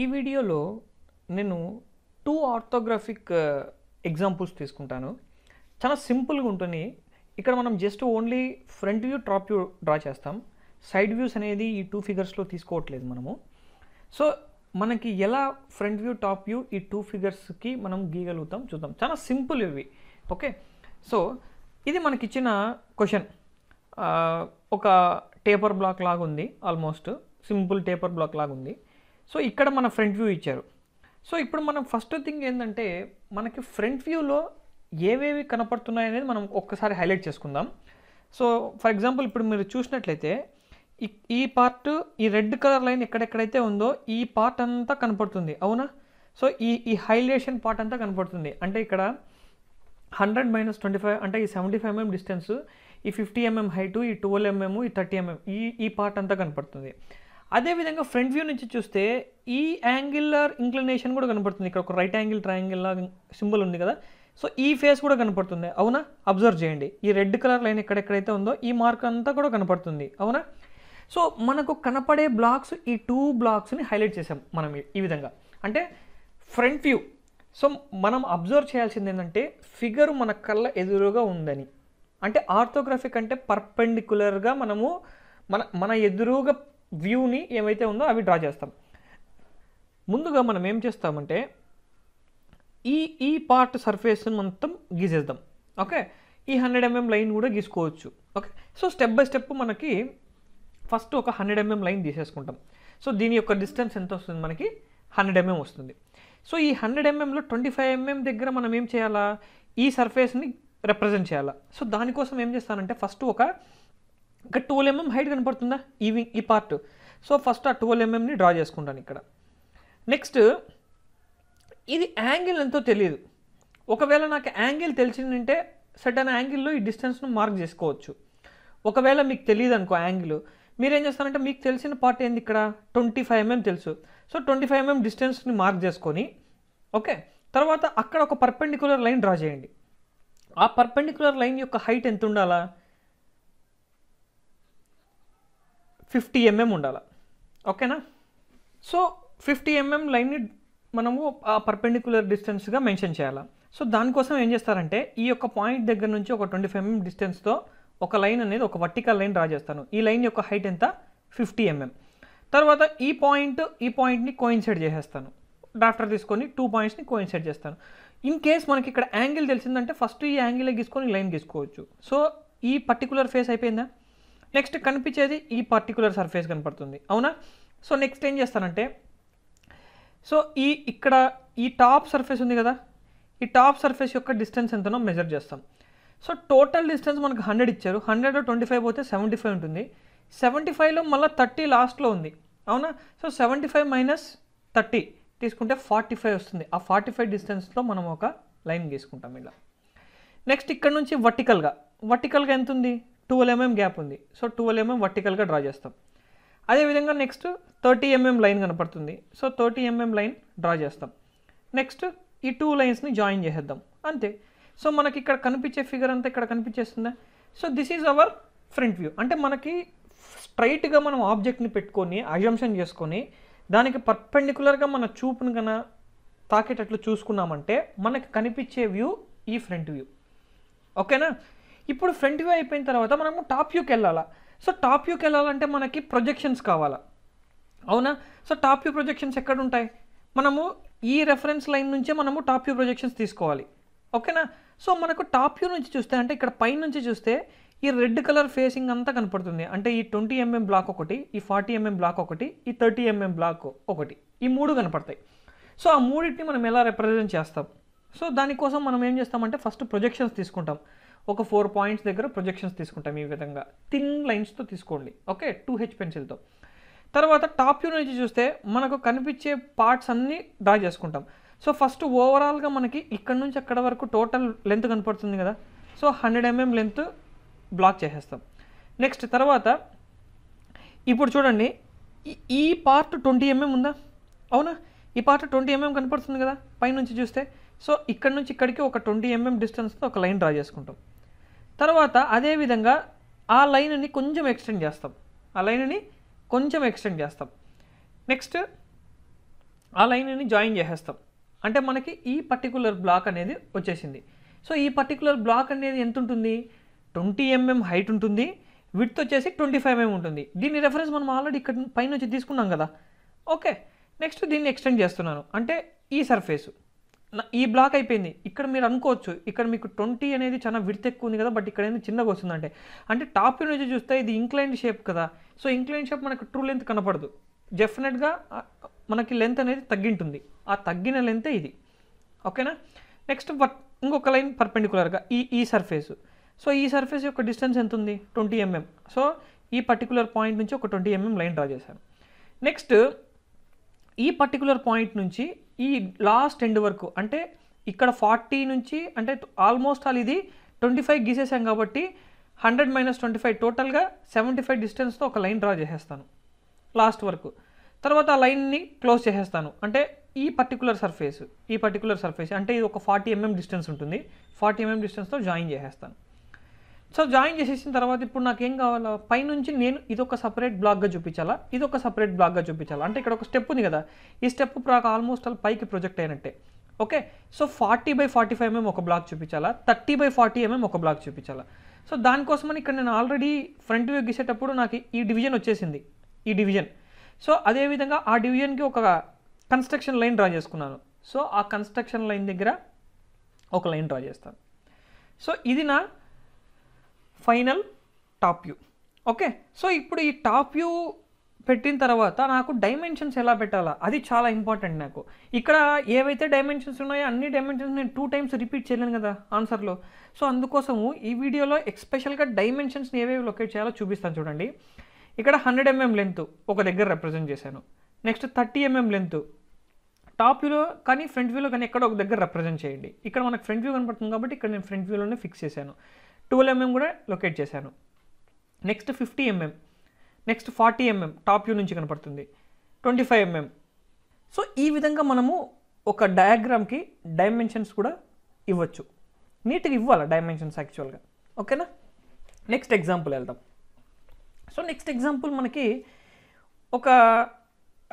ఈ వీడియోలో నేను టూ ఆర్థోగ్రాఫిక్ ఎగ్జాంపుల్స్ తీసుకుంటాను చాలా సింపుల్గా ఉంటుంది ఇక్కడ మనం just only front view top view draw చేస్తాం సైడ్ వ్యూస్ అనేది ఈ టూ ఫిగర్స్లో తీసుకోవట్లేదు మనము సో మనకి ఎలా ఫ్రంట్ వ్యూ టాప్ వ్యూ ఈ టూ ఫిగర్స్కి మనం గీయగలుగుతాం చూద్దాం చాలా సింపుల్ ఇవి ఓకే సో ఇది మనకిచ్చిన క్వశ్చన్ ఒక టేపర్ బ్లాక్ లాగా ఉంది ఆల్మోస్ట్ సింపుల్ టేపర్ బ్లాక్ లాగా ఉంది సో ఇక్కడ మన ఫ్రంట్ వ్యూ ఇచ్చారు సో ఇప్పుడు మనం ఫస్ట్ థింగ్ ఏంటంటే మనకి ఫ్రంట్ వ్యూలో ఏవేవి కనపడుతున్నాయి అనేది మనం ఒక్కసారి హైలైట్ చేసుకుందాం సో ఫర్ ఎగ్జాంపుల్ ఇప్పుడు మీరు చూసినట్లయితే ఈ పార్ట్ ఈ రెడ్ కలర్ లైన్ ఎక్కడెక్కడైతే ఉందో ఈ పార్ట్ అంతా కనపడుతుంది అవునా సో ఈ ఈ హైలేషన్ పార్ట్ అంతా కనపడుతుంది అంటే ఇక్కడ హండ్రెడ్ మైనస్ ట్వంటీ ఫైవ్ అంటే ఈ సెవెంటీ ఫైవ్ ఎంఎం డిస్టెన్స్ ఈ ఫిఫ్టీ ఎంఎం హైటు ఈ ట్వెల్వ్ ఎంఎం ఈ థర్టీ ఎంఎం ఈ ఈ పార్ట్ అంతా కనపడుతుంది అదేవిధంగా ఫ్రంట్ వ్యూ నుంచి చూస్తే ఈ యాంగిల్లర్ ఇంక్లినేషన్ కూడా కనపడుతుంది ఇక్కడ ఒక రైట్ యాంగిల్ ట్రయాంగిల్ లాగా సింబల్ ఉంది కదా సో ఈ ఫేస్ కూడా కనపడుతుంది అవునా అబ్జర్వ్ చేయండి ఈ రెడ్ కలర్ లైన్ ఎక్కడెక్కడైతే ఉందో ఈ మార్క్ అంతా కూడా కనపడుతుంది అవునా సో మనకు కనపడే బ్లాక్స్ ఈ టూ బ్లాక్స్ని హైలైట్ చేసాం మనం ఈ విధంగా అంటే ఫ్రంట్ వ్యూ సో మనం అబ్జర్వ్ చేయాల్సింది ఏంటంటే ఫిగర్ మన కళ్ళ ఎదురుగా ఉందని అంటే ఆర్థోగ్రఫిక్ అంటే పర్పెండిక్యులర్గా మనము మన మన ఎదురుగా వ్యూని ఏమైతే ఉందో అవి డ్రా చేస్తాం ముందుగా మనం ఏం చేస్తామంటే ఈ ఈ పార్ట్ సర్ఫేస్ మొత్తం గీసేద్దాం ఓకే ఈ హండ్రెడ్ ఎంఎం లైన్ కూడా గీసుకోవచ్చు okay so step by step మనకి ఫస్ట్ ఒక హండ్రెడ్ ఎంఎం లైన్ తీసేసుకుంటాం సో దీని యొక్క డిస్టెన్స్ ఎంత వస్తుంది మనకి హండ్రెడ్ ఎంఎం వస్తుంది సో ఈ హండ్రెడ్ ఎంఎంలో ట్వంటీ ఫైవ్ ఎంఎం దగ్గర మనం ఏం చేయాలా ఈ సర్ఫేస్ని రిప్రజెంట్ చేయాలా సో దానికోసం ఏం చేస్తానంటే ఫస్ట్ ఒక ఇంకా ట్వల్ ఎంఎం హైట్ కనపడుతుందా ఈ ఈ పార్ట్ సో ఫస్ట్ ఆ ట్వెల్వ్ ఎంఎంని డ్రా చేసుకుంటాను ఇక్కడ నెక్స్ట్ ఇది యాంగిల్ ఎంతో తెలియదు ఒకవేళ నాకు యాంగిల్ తెలిసిందంటే సటన్ యాంగిల్లో ఈ డిస్టెన్స్ను మార్క్ చేసుకోవచ్చు ఒకవేళ మీకు తెలియదు అనుకో యాంగిల్ మీరేం చేస్తారంటే మీకు తెలిసిన పార్ట్ ఏంది ఇక్కడ ట్వంటీ ఫైవ్ ఎంఎం తెలుసు సో ట్వంటీ ఫైవ్ ఎంఎం డిస్టెన్స్ని మార్క్ చేసుకొని ఓకే తర్వాత అక్కడ ఒక పర్పెండిక్యులర్ లైన్ డ్రా చేయండి ఆ పర్పెండిక్యులర్ లైన్ యొక్క హైట్ ఎంత ఉండాలా ఫిఫ్టీ ఎంఎం ఉండాలి ఓకేనా సో ఫిఫ్టీ ఎంఎం లైన్ని మనము ఆ పర్పెండికులర్ డిస్టెన్స్గా మెన్షన్ చేయాలి సో దానికోసం ఏం చేస్తారంటే ఈ యొక్క పాయింట్ దగ్గర నుంచి ఒక ట్వంటీ ఫైవ్ ఎంఎం డిస్టెన్స్తో ఒక లైన్ అనేది ఒక వర్టికల్ లైన్ డ్రా చేస్తాను ఈ లైన్ యొక్క హైట్ ఎంత ఫిఫ్టీ ఎంఎం తర్వాత ఈ పాయింట్ ఈ పాయింట్ని కోయిన్సైడ్ చేసేస్తాను డాఫ్టర్ తీసుకొని టూ పాయింట్స్ని కోయిన్సైడ్ చేస్తాను ఇన్ కేస్ మనకి ఇక్కడ యాంగిల్ తెలిసిందంటే ఫస్ట్ ఈ యాంగిల్ గీసుకొని లైన్ గీసుకోవచ్చు సో ఈ పర్టికులర్ ఫేస్ అయిపోయిందా నెక్స్ట్ కనిపించేది ఈ పర్టికులర్ సర్ఫేస్ కనపడుతుంది అవునా సో నెక్స్ట్ ఏం చేస్తానంటే సో ఈ ఇక్కడ ఈ టాప్ సర్ఫేస్ ఉంది కదా ఈ టాప్ సర్ఫేస్ యొక్క డిస్టెన్స్ ఎంతనో మెజర్ చేస్తాం సో టోటల్ డిస్టెన్స్ మనకు హండ్రెడ్ ఇచ్చారు హండ్రెడ్ ట్వంటీ ఫైవ్ పోతే సెవెంటీ ఫైవ్ ఉంటుంది సెవెంటీ ఫైవ్లో మళ్ళీ థర్టీ లాస్ట్లో ఉంది అవునా so seventy five minus thirty తీసుకుంటే ఫార్టీ ఫైవ్ వస్తుంది ఆ ఫార్టీ ఫైవ్ డిస్టెన్స్లో మనం ఒక లైన్ గీసుకుంటాం ఇలా నెక్స్ట్ ఇక్కడ నుంచి వర్టికల్గా వర్టికల్గా ఎంత ఉంది ట్వెల్వ్ ఎంఎం గ్యాప్ ఉంది సో ట్వెల్వ్ ఎంఎం వర్టికల్గా డ్రా చేస్తాం అదేవిధంగా నెక్స్ట్ థర్టీ ఎంఎం లైన్ కనపడుతుంది so thirty mm line draw చేస్తాం నెక్స్ట్ ఈ టూ లైన్స్ని జాయిన్ చేసేద్దాం అంతే సో మనకి ఇక్కడ కనిపించే ఫిగర్ అంతా ఇక్కడ కనిపించేస్తుందా so this is our front view అంటే మనకి స్ట్రైట్గా మనం ఆబ్జెక్ట్ని పెట్టుకొని అజంప్షన్ చేసుకొని దానికి పర్పెండికులర్గా మన చూపును కన తాకేటట్లు చూసుకున్నామంటే మనకి కనిపించే వ్యూ ఈ ఫ్రంట్ వ్యూ ఓకేనా ఇప్పుడు ఫ్రంట్ వ్యూ అయిపోయిన తర్వాత మనము టాప్ వ్యూకి వెళ్ళాలా సో టాప్ వ్యూకి వెళ్ళాలంటే మనకి ప్రొజెక్షన్స్ కావాలా అవునా సో టాప్ వ్యూ ప్రొజెక్షన్స్ ఎక్కడ ఉంటాయి మనము ఈ రెఫరెన్స్ లైన్ నుంచే మనము టాప్ వ్యూ ప్రొజెక్షన్స్ తీసుకోవాలి ఓకేనా సో మనకు టాప్ వ్యూ నుంచి చూస్తే అంటే ఇక్కడ పై నుంచి చూస్తే ఈ రెడ్ కలర్ ఫేసింగ్ అంతా కనపడుతుంది అంటే ఈ ట్వంటీ ఎంఎం బ్లాక్ ఒకటి ఈ ఫార్టీ ఎంఎం బ్లాక్ ఒకటి ఈ థర్టీ ఎంఎం బ్లాక్ ఒకటి ఈ మూడు కనపడతాయి సో ఆ మూడింటిని మనం ఎలా రిప్రజెంట్ చేస్తాం సో దానికోసం మనం ఏం చేస్తామంటే ఫస్ట్ ప్రొజెక్షన్స్ తీసుకుంటాం ఒక ఫోర్ పాయింట్స్ దగ్గర ప్రొజెక్షన్స్ తీసుకుంటాం ఈ విధంగా థిన్ లైన్స్తో తీసుకోండి ఓకే టూ హెచ్ పెన్సిల్తో తర్వాత టాప్ వ్యూ నుంచి చూస్తే మనకు కనిపించే పార్ట్స్ అన్నీ డ్రా చేసుకుంటాం సో ఫస్ట్ ఓవరాల్గా మనకి ఇక్కడ నుంచి అక్కడ వరకు టోటల్ లెంత్ కనపడుతుంది కదా so hundred mm length block చేసేస్తాం నెక్స్ట్ తర్వాత ఇప్పుడు చూడండి ఈ పార్ట్ ట్వంటీ ఎంఎం ఉందా అవునా ఈ పార్ట్ ట్వంటీ ఎంఎం కనపడుతుంది కదా పైనుంచి చూస్తే సో ఇక్కడ నుంచి ఇక్కడికి ఒక ట్వంటీ ఎంఎం డిస్టెన్స్తో ఒక లైన్ డ్రా చేసుకుంటాం తర్వాత అదేవిధంగా ఆ లైన్ని కొంచెం ఎక్స్టెండ్ చేస్తాం ఆ లైన్ని కొంచెం ఎక్స్టెండ్ చేస్తాం నెక్స్ట్ ఆ లైన్ని జాయిన్ చేసేస్తాం అంటే మనకి ఈ పర్టికులర్ బ్లాక్ అనేది వచ్చేసింది సో ఈ పర్టికులర్ బ్లాక్ అనేది ఎంత ఉంటుంది ట్వంటీ ఎంఎం హైట్ ఉంటుంది విడ్త్ వచ్చేసి ట్వంటీ ఫైవ్ ఎంఎం ఉంటుంది దీని రెఫరెన్స్ మనం ఆల్రెడీ ఇక్కడ పైన వచ్చి తీసుకున్నాం కదా ఓకే నెక్స్ట్ దీన్ని ఎక్స్టెండ్ చేస్తున్నాను అంటే ఈ సర్ఫేసు ఈ బ్లాక్ అయిపోయింది ఇక్కడ మీరు అనుకోవచ్చు ఇక్కడ మీకు ట్వంటీ అనేది చాలా విడత్ ఎక్కువ ఉంది కదా బట్ ఇక్కడ ఏంది చిన్నగా వస్తుందంటే అంటే టాప్ నుంచి చూస్తే ఇది ఇంక్లైన్డ్ షేప్ కదా సో ఇంక్లైన్ షేప్ మనకు ట్రూ లెంత్ కనపడదు డెఫినెట్గా మనకి లెంత్ అనేది తగ్గింటుంది ఆ తగ్గిన లెంతే ఇది ఓకేనా నెక్స్ట్ ఇంకొక లైన్ పర్పెండికులర్గా ఈ ఈ సర్ఫేస్ సో ఈ సర్ఫేస్ యొక్క డిస్టెన్స్ ఎంత ఉంది ట్వంటీ ఎంఎం mm. సో ఈ పర్టికులర్ పాయింట్ నుంచి ఒక ట్వంటీ ఎంఎం లైన్ డ్రా చేశాను నెక్స్ట్ ఈ పర్టికులర్ పాయింట్ నుంచి ఈ లాస్ట్ ఎండ్ వరకు అంటే ఇక్కడ ఫార్టీ నుంచి అంటే ఆల్మోస్ట్ ఆల్ ఇది ట్వంటీ ఫైవ్ గీసేసాం కాబట్టి హండ్రెడ్ మైనస్ ట్వంటీ ఫైవ్ టోటల్గా సెవెంటీ ఫైవ్ డిస్టెన్స్తో ఒక లైన్ డ్రా చేసేస్తాను లాస్ట్ వరకు తర్వాత ఆ లైన్ని క్లోజ్ చేసేస్తాను అంటే ఈ పర్టికులర్ సర్ఫేస్ ఈ పర్టికులర్ సర్ఫేస్ అంటే ఇది ఒక ఫార్టీ ఎంఎం డిస్టెన్స్ ఉంటుంది ఫార్టీ ఎంఎం డిస్టెన్స్తో జాయిన్ చేసేస్తాను సో జాయిన్ చేసేసిన తర్వాత ఇప్పుడు నాకు ఏం కావాలో పైనుంచి నేను ఇదొక సపరేట్ బ్లాక్గా చూపించాలా ఇదొక సపరేట్ బ్లాగ్గా చూపించాలా అంటే ఇక్కడ ఒక స్టెప్ ఉంది కదా ఈ స్టెప్ ఆల్మోస్ట్ అలా పైకి ప్రొజెక్ట్ అయినట్టే okay so forty by forty five mm ఒక బ్లాక్ చూపించాలా థర్టీ బై ఫార్టీ ఎంఎం ఒక బ్లాక్ చూపించాలా సో దానికోసమని ఇక్కడ నేను ఆల్రెడీ ఫ్రంట్ వ్యూ గీసేటప్పుడు నాకు ఈ డివిజన్ వచ్చేసింది ఈ డివిజన్ సో అదేవిధంగా ఆ డివిజన్కి ఒక కన్స్ట్రక్షన్ లైన్ డ్రా చేసుకున్నాను సో ఆ కన్స్ట్రక్షన్ లైన్ దగ్గర ఒక లైన్ డ్రా చేస్తాను సో ఇది నా final top view okay so ఇప్పుడు ఈ టాప్ వ్యూ పెట్టిన తర్వాత నాకు డైమెన్షన్స్ ఎలా పెట్టాలా అది చాలా ఇంపార్టెంట్ నాకు ఇక్కడ ఏవైతే డైమెన్షన్స్ ఉన్నాయో అన్ని డైమెన్షన్స్ నేను టూ టైమ్స్ రిపీట్ చేయలేను కదా ఆన్సర్లో సో అందుకోసము ఈ వీడియోలో ఎక్స్పెషల్గా డైమెన్షన్స్ని ఏవేవి లొకేట్ చేయాలో చూపిస్తాను చూడండి ఇక్కడ హండ్రెడ్ ఎంఎం లెంత్ ఒక దగ్గర రిప్రజెంట్ చేశాను next thirty mm length top వ్యూలో కానీ ఫ్రంట్ వ్యూలో కానీ ఎక్కడ ఒక దగ్గర రిప్రజెంట్ చేయండి ఇక్కడ మనకు ఫ్రంట్ వ్యూ కనపడుతుంది కాబట్టి ఇక్కడ నేను ఫ్రంట్ వ్యూలోనే ఫిక్స్ చేశాను ట్వెల్వ్ ఎంఎం కూడా లొకేట్ చేశాను next fifty mm next forty mm top view నుంచి కనపడుతుంది ట్వంటీ ఫైవ్ ఎంఎం సో ఈ విధంగా మనము ఒక డయాగ్రామ్కి డైమెన్షన్స్ కూడా ఇవ్వచ్చు నీట్గా ఇవ్వాలి డైమెన్షన్స్ యాక్చువల్గా ఓకేనా నెక్స్ట్ ఎగ్జాంపుల్ వెళ్దాం సో నెక్స్ట్ ఎగ్జాంపుల్ మనకి ఒక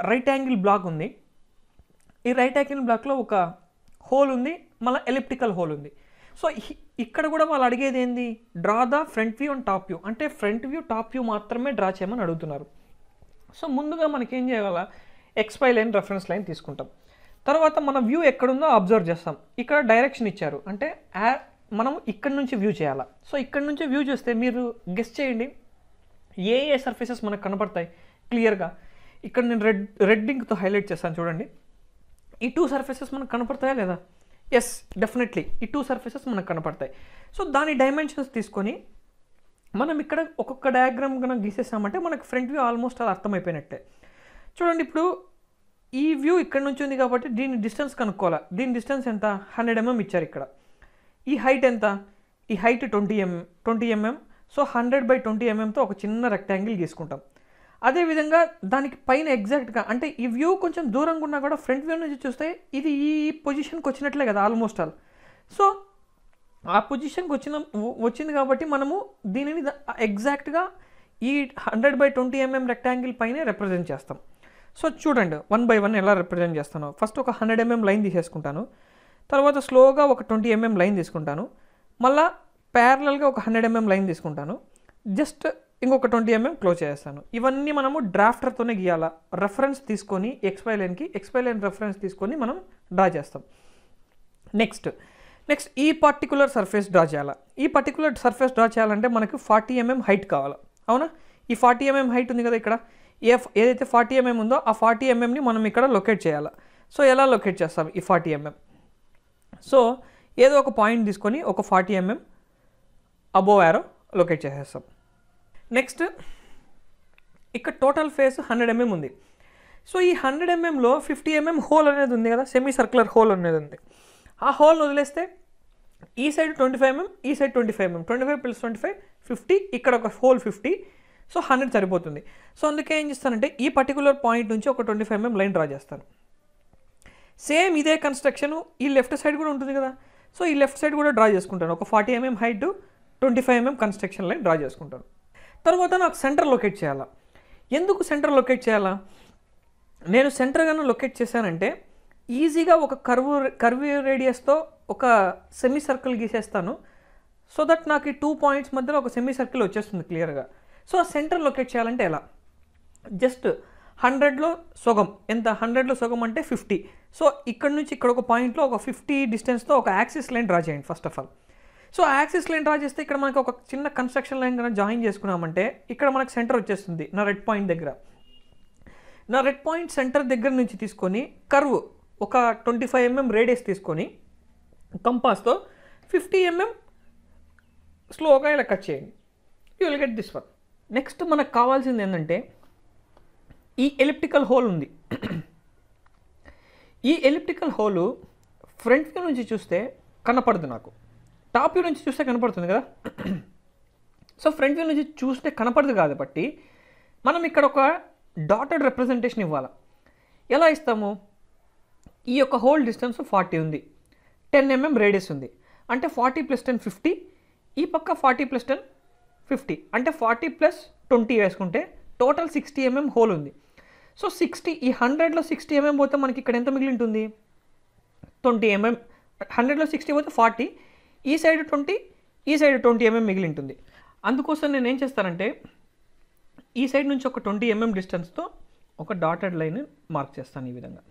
రైట్ యాంగిల్ బ్లాక్ ఉంది ఈ రైట్ యాంగిల్ బ్లాక్లో ఒక హోల్ ఉంది మళ్ళీ ఎలిప్టికల్ హోల్ ఉంది సో ఇక్కడ కూడా వాళ్ళు అడిగేది ఏంది draw the front view and top view అంటే ఫ్రంట్ వ్యూ టాప్ వ్యూ మాత్రమే డ్రా చేయమని అడుగుతున్నారు సో ముందుగా మనకేం చేయగల ఎక్స్పై లైన్ రెఫరెన్స్ లైన్ తీసుకుంటాం తర్వాత మన వ్యూ ఎక్కడుందో అబ్జర్వ్ చేస్తాం ఇక్కడ డైరెక్షన్ ఇచ్చారు అంటే మనం ఇక్కడ నుంచి వ్యూ చేయాలా సో ఇక్కడ నుంచి వ్యూ చేస్తే మీరు గెస్ చేయండి ఏ ఏ సర్ఫేసెస్ మనకు కనపడతాయి క్లియర్గా ఇక్కడ నేను రెడ్ రెడ్ ఇంక్తో హైలైట్ చేస్తాను చూడండి ఈ టూ సర్ఫేసెస్ మనకు కనపడతాయా లేదా ఎస్ డెఫినెట్లీ ఈ టూ సర్ఫేసెస్ మనకు కనపడతాయి సో దాని డైమెన్షన్స్ తీసుకొని మనం ఇక్కడ ఒక్కొక్క డయాగ్రామ్ కనుక గీసేసామంటే మనకు ఫ్రంట్ వ్యూ ఆల్మోస్ట్ అది అర్థమైపోయినట్టే చూడండి ఇప్పుడు ఈ వ్యూ ఇక్కడ నుంచి ఉంది కాబట్టి దీని డిస్టెన్స్ కనుక్కోవాలి దీని డిస్టెన్స్ ఎంత హండ్రెడ్ ఎంఎం mm ఇచ్చారు ఇక్కడ ఈ హైట్ ఎంత ఈ height twenty mm twenty mm so hundred by twenty ఎంఎంతో ఒక చిన్న రెక్టాంగిల్ గీసుకుంటాం అదేవిధంగా దానికి పైన ఎగ్జాక్ట్గా అంటే ఈ వ్యూ కొంచెం దూరంగా ఉన్నా కూడా ఫ్రంట్ వ్యూ నుంచి చూస్తే ఇది ఈ పొజిషన్కి వచ్చినట్లే కదా ఆల్మోస్ట్ ఆల్ సో ఆ పొజిషన్కి వచ్చిన వచ్చింది కాబట్టి మనము దీనిని ఎగ్జాక్ట్గా ఈ hundred by twenty mm rectangle పైనే రిప్రజెంట్ చేస్తాం సో చూడండి వన్ బై వన్ ఎలా రిప్రజెంట్ చేస్తాను ఫస్ట్ ఒక హండ్రెడ్ ఎంఎం లైన్ తీసేసుకుంటాను తర్వాత స్లోగా ఒక ట్వంటీ ఎంఎం లైన్ తీసుకుంటాను మళ్ళా ప్యారలల్గా ఒక హండ్రెడ్ ఎంఎం లైన్ తీసుకుంటాను జస్ట్ ఇంకొక ట్వంటీ ఎంఎం క్లోజ్ చేస్తాను ఇవన్నీ మనము డ్రాఫ్టర్తోనే గీయాలా రెఫరెన్స్ తీసుకొని ఎక్స్పై లైన్కి ఎక్స్పై లైన్ రెఫరెన్స్ తీసుకొని మనం డ్రా చేస్తాం నెక్స్ట్ నెక్స్ట్ ఈ పర్టికులర్ సర్ఫేస్ డ్రా చేయాలా ఈ పర్టికులర్ సర్ఫేస్ డ్రా చేయాలంటే మనకు ఫార్టీ ఎంఎం హైట్ కావాలి అవునా ఈ ఫార్టీ ఎంఎం హైట్ ఉంది కదా ఇక్కడ ఏ ఏదైతే ఫార్టీ ఎంఎం ఉందో ఆ ఫార్టీ ఎంఎంని మనం ఇక్కడ లొకేట్ చేయాలి సో ఎలా లొకేట్ చేస్తాం ఈ ఫార్టీ ఎంఎం సో ఏదో ఒక పాయింట్ తీసుకొని ఒక forty mm above arrow locate చేసేస్తాం నెక్స్ట్ ఇక్కడ టోటల్ ఫేస్ హండ్రెడ్ ఎంఎం ఉంది సో ఈ హండ్రెడ్ ఎంఎంలో ఫిఫ్టీ ఎంఎం హోల్ అనేది ఉంది కదా సెమీ సర్క్యులర్ హోల్ అనేది ఉంది ఆ హోల్ వదిలేస్తే ఈ సైడ్ ట్వంటీ ఫైవ్ ఎంఎం ఈ side twenty five mm twenty five plus twenty five fifty ఇక్కడ ఒక హోల్ ఫిఫ్టీ సో హండ్రెడ్ సరిపోతుంది సో అందుకే ఏం చేస్తానంటే ఈ పర్టికులర్ పాయింట్ నుంచి ఒక twenty five mm line draw చేస్తాను సేమ్ ఇదే కన్స్ట్రక్షన్ ఈ లెఫ్ట్ సైడ్ కూడా ఉంటుంది కదా సో ఈ లెఫ్ట్ సైడ్ కూడా డ్రా చేసుకుంటాను ఒక forty mm height twenty five mm construction line draw చేసుకుంటాను తర్వాత నాకు సెంటర్ లొకేట్ చేయాలా ఎందుకు సెంటర్ లొకేట్ చేయాలా నేను సెంటర్ గాను లొకేట్ చేశానంటే ఈజీగా ఒక కర్వ్ కర్వ్ రేడియస్తో ఒక సెమీ సర్కిల్ గీసేస్తాను సో దట్ నాకు ఈ టూ పాయింట్స్ మధ్యలో ఒక సెమీ సర్కిల్ వచ్చేస్తుంది క్లియర్గా సో ఆ సెంటర్ లొకేట్ చేయాలంటే ఎలా జస్ట్ హండ్రెడ్లో సొగం ఎంత హండ్రెడ్లో సొగం అంటే ఫిఫ్టీ సో ఇక్కడ నుంచి ఇక్కడ ఒక పాయింట్లో ఒక ఫిఫ్టీ డిస్టెన్స్తో ఒక యాక్సిస్ లైన్ డ్రా చేయండి ఫస్ట్ ఆఫ్ ఆల్ సో ఆ యాక్సిస్ లైన్ డ్రా చేస్తే ఇక్కడ మనకి ఒక చిన్న కన్స్ట్రక్షన్ లైన్ కనుక జాయిన్ చేసుకున్నామంటే ఇక్కడ మనకు సెంటర్ వచ్చేస్తుంది నా రెడ్ పాయింట్ దగ్గర నా రెడ్ పాయింట్ సెంటర్ దగ్గర నుంచి తీసుకొని కర్వ్ ఒక ట్వంటీ ఫైవ్ ఎంఎం రేడియస్ తీసుకొని కంపాస్తో ఫిఫ్టీ ఎంఎం స్లోగా ఇలా కట్ చేయండి you will get this one next మనకు కావాల్సింది ఏంటంటే ఈ ఎలిప్టికల్ హోల్ ఉంది ఈ ఎలిప్టికల్ హోలు ఫ్రంట్ వ్యూ నుంచి చూస్తే కనపడదు నాకు టాప్ వ్యూ నుంచి చూస్తే కనపడుతుంది కదా సో ఫ్రంట్ వ్యూ నుంచి చూస్తే కనపడదు కాబట్టి మనం ఇక్కడ ఒక డాటెడ్ రిప్రజెంటేషన్ ఇవ్వాలి ఎలా ఇస్తాము ఈ యొక్క హోల్ డిస్టెన్స్ ఫార్టీ ఉంది టెన్ ఎంఎం రేడియస్ ఉంది అంటే ఫార్టీ ప్లస్ టెన్ ఫిఫ్టీ ఈ పక్క ఫార్టీ ప్లస్ టెన్ ఫిఫ్టీ అంటే ఫార్టీ ప్లస్ ట్వంటీ వేసుకుంటే టోటల్ సిక్స్టీ ఎంఎం హోల్ ఉంది సో సిక్స్టీ ఈ హండ్రెడ్లో సిక్స్టీ ఎంఎం పోతే మనకి ఇక్కడ ఎంత మిగిలి ఉంటుంది ట్వంటీ ఎంఎం mm. హండ్రెడ్లో సిక్స్టీ పోతే ఫార్టీ ఈ సైడ్ ట్వంటీ ఈ సైడ్ ట్వంటీ ఎంఎం మిగిలి ఉంటుంది అందుకోసం నేను ఏం చేస్తానంటే ఈ సైడ్ నుంచి ఒక ట్వంటీ ఎంఎం డిస్టెన్స్తో ఒక డాటెడ్ లైన్ మార్క్ చేస్తాను ఈ విధంగా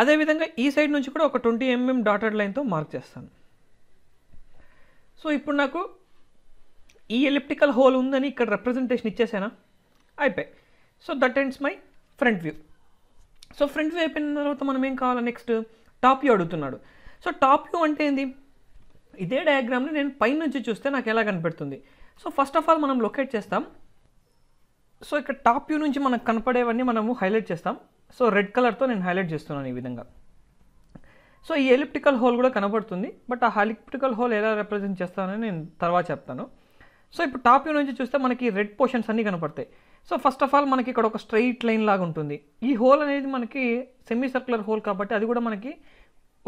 అదేవిధంగా ఈ సైడ్ నుంచి కూడా ఒక ట్వంటీ ఎంఎం డాటెడ్ లైన్తో మార్క్ చేస్తాను సో ఇప్పుడు నాకు ఈ ఎలిప్టికల్ హోల్ ఉందని ఇక్కడ రిప్రజెంటేషన్ ఇచ్చేసానా అయిపోయి so that ends my front view so front view అయిపోయిన తర్వాత మనం ఏం కావాలి నెక్స్ట్ టాప్ వ్యూ అడుగుతున్నాడు సో టాప్ వ్యూ అంటే ఏంది ఇదే డయాగ్రామ్ని నేను పైన నుంచి చూస్తే నాకు ఎలా కనపడుతుంది సో ఫస్ట్ ఆఫ్ ఆల్ మనం లొకేట్ చేస్తాం సో ఇక్కడ టాప్ వ్యూ నుంచి మనకు కనపడేవన్నీ మనము హైలైట్ చేస్తాం సో రెడ్ కలర్తో నేను హైలైట్ చేస్తున్నాను ఈ విధంగా సో ఈ ఎలిప్టికల్ హోల్ కూడా కనబడుతుంది బట్ ఆ ఎలిప్టికల్ హోల్ ఎలా రిప్రజెంట్ చేస్తానని నేను తర్వాత చెప్తాను సో ఇప్పుడు టాప్ వ్యూ నుంచి చూస్తే మనకి రెడ్ పోర్షన్స్ అన్నీ కనపడతాయి సో ఫస్ట్ ఆఫ్ ఆల్ మనకి ఇక్కడ ఒక స్ట్రైట్ లైన్ లాగా ఉంటుంది ఈ హోల్ అనేది మనకి సెమీ సర్క్యులర్ హోల్ కాబట్టి అది కూడా మనకి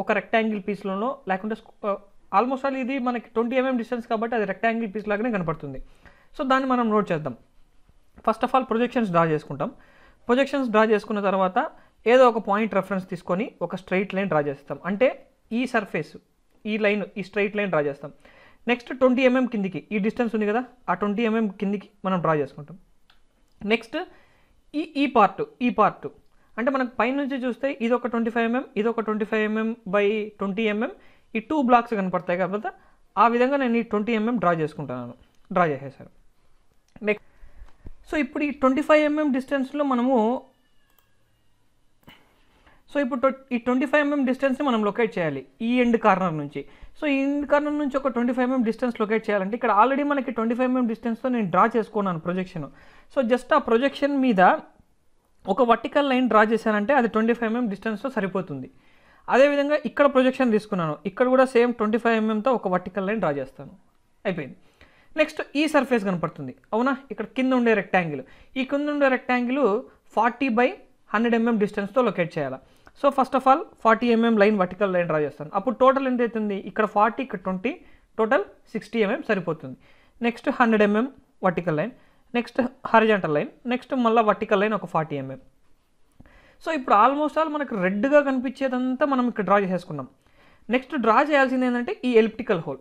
ఒక రెక్టాంగిల్ పీస్లోనో లేకుంటే ఆల్మోస్ట్ ఆల్ ఇది మనకి ట్వంటీ ఎంఎం mm డిస్టెన్స్ కాబట్టి అది రెక్టాంగిల్ పీస్ లాగానే కనపడుతుంది సో దాన్ని మనం నోట్ చేద్దాం first of all projections draw చేసుకుంటాం ప్రొజెక్షన్స్ డ్రా చేసుకున్న తర్వాత ఏదో ఒక పాయింట్ రెఫరెన్స్ తీసుకొని ఒక స్ట్రైట్ లైన్ డ్రా చేస్తాం అంటే ఈ సర్ఫేస్ ఈ లైన్ ఈ స్ట్రైట్ లైన్ డ్రా చేస్తాం నెక్స్ట్ ట్వంటీ ఎంఎం కిందికి ఈ డిస్టెన్స్ ఉంది కదా ఆ ట్వంటీ ఎంఎం mm కిందికి మనం డ్రా చేసుకుంటాం నెక్స్ట్ ఈ ఈ పార్ట్ ఈ పార్ట్ అంటే మనకు పైనుంచి చూస్తే ఇది ఒక ట్వంటీ ఫైవ్ ఎంఎం ఇది ఒక twenty five mm by twenty mm ఈ టూ బ్లాక్స్ కనపడతాయి కాబట్టి ఆ విధంగా నేను ఈ ట్వంటీ ఎంఎం డ్రా చేసుకుంటున్నాను డ్రా చేసేసాను నెక్స్ట్ సో ఇప్పుడు ఈ ట్వంటీ ఫైవ్ ఎంఎం డిస్టెన్స్లో మనము సో ఇప్పుడు ఈ ట్వంటీ ఫైవ్ ఎంఎం డిస్టెన్స్ని మనం లొకేట్ చేయాలి ఈ ఎండ్ కార్నర్ నుంచి సో ఈ ఎండ్ కార్నర్ నుంచి ఒక twenty five mm distance locate చేయాలంటే ఇక్కడ ఆల్రెడీ మనకి ట్వంటీ ఫైవ్ ఎంఎం డిస్టెన్స్తో నేను డ్రా చేసుకున్నాను ప్రొజెక్షన్ సో జస్ట్ ఆ ప్రొజెక్షన్ మీద ఒక వర్టికల్ లైన్ డ్రా చేశానంటే అది ట్వంటీ ఫైవ్ ఎంఎం డిస్టెన్స్తో సరిపోతుంది అదేవిధంగా ఇక్కడ ప్రొజెక్షన్ తీసుకున్నాను ఇక్కడ కూడా సేమ్ ట్వంటీ ఫైవ్ ఎంఎంతో ఒక వర్టికల్ లైన్ డ్రా చేస్తాను అయిపోయింది నెక్స్ట్ ఈ సర్ఫేస్ కనపడుతుంది అవునా ఇక్కడ కింద ఉండే రెక్టాంగిల్ ఈ కింద ఉండే rectangle forty by hundred mm డిస్టెన్స్తో లొకేట్ చేయాలి so first of all forty mm line vertical line draw చేస్తాను అప్పుడు టోటల్ ఎంత అవుతుంది ఇక్కడ ఫార్టీ ఇక్కడ ట్వంటీ టోటల్ సిక్స్టీ ఎంఎం సరిపోతుంది next hundred mm vertical line next horizontal line next మళ్ళీ వర్టికల్ లైన్ ఒక ఫార్టీ ఎంఎం mm. సో ఇప్పుడు ఆల్మోస్ట్ ఆల్ మనకు రెడ్గా కనిపించేదంతా మనం ఇక్కడ డ్రా చేసేసుకున్నాం నెక్స్ట్ డ్రా చేయాల్సింది ఏంటంటే ఈ ఎలిప్టికల్ హోల్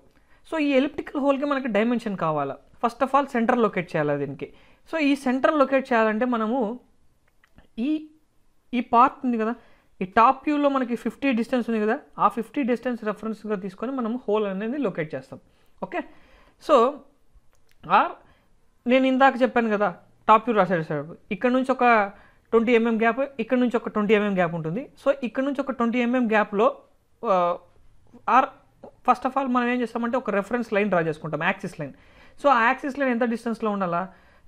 సో ఈ ఎలిప్టికల్ హోల్కి మనకి డైమెన్షన్ కావాలా first of all centre locate చేయాలి దీనికి సో ఈ సెంటర్ లొకేట్ చేయాలంటే మనము ఈ ఈ పార్ట్ ఉంది కదా ఈ టాప్ వ్యూలో మనకి ఫిఫ్టీ డిస్టెన్స్ ఉంది కదా ఆ ఫిఫ్టీ డిస్టెన్స్ రెఫరెన్స్గా తీసుకొని మనం హోల్ అనేది లొకేట్ చేస్తాం ఓకే సో ఆర్ నేను ఇందాక చెప్పాను కదా టాప్ వ్యూ రాసేసాడు ఇక్కడ నుంచి ఒక ట్వంటీ ఎంఎం గ్యాప్ ఇక్కడ నుంచి ఒక ట్వంటీ ఎంఎం గ్యాప్ ఉంటుంది సో ఇక్కడ నుంచి ఒక ట్వంటీ ఎంఎం గ్యాప్లో ఆర్ ఫస్ట్ ఆఫ్ ఆల్ మనం ఏం చేస్తామంటే ఒక రెఫరెన్స్ లైన్ డ్రా చేసుకుంటాం యాక్సిస్ లైన్ సో ఆ యాక్సిస్ లైన్ ఎంత డిస్టెన్స్లో ఉండాలా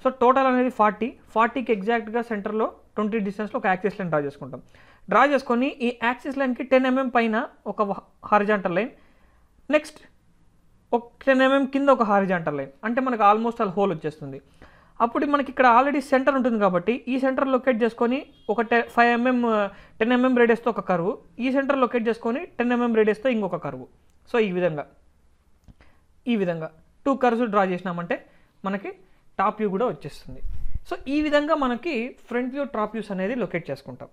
సో టోటల్ అనేది ఫార్టీ ఫార్టీకి ఎగ్జాక్ట్గా సెంటర్లో ట్వంటీ డిస్టెన్స్లో ఒక యాక్సిస్ లైన్ డ్రా చేసుకుంటాం డ్రా చేసుకొని ఈ యాక్సిస్ లైన్కి టెన్ ఎంఎం పైన ఒక హారిజాంటల్ లైన్ నెక్స్ట్ ఒక టెన్ ఎంఎం కింద ఒక హారిజాంటల్ లైన్ అంటే మనకు ఆల్మోస్ట్ ఆల్ హోల్ వచ్చేస్తుంది అప్పుడు మనకి ఇక్కడ ఆల్రెడీ సెంటర్ ఉంటుంది కాబట్టి ఈ సెంటర్ లొకేట్ చేసుకొని ఒక టె ఫైవ్ ఎంఎం టెన్ ఎంఎం రేడియస్తో ఒక కరువు ఈ సెంటర్ లొకేట్ చేసుకొని టెన్ ఎంఎం రేడియస్తో ఇంకొక కరువు సో ఈ విధంగా ఈ విధంగా టూ కర్వ్స్ డ్రా చేసినామంటే మనకి టాప్ వ్యూ కూడా వచ్చేస్తుంది సో ఈ విధంగా మనకి ఫ్రంట్ వ్యూ టాప్ వ్యూస్ అనేది లొకేట్ చేసుకుంటాం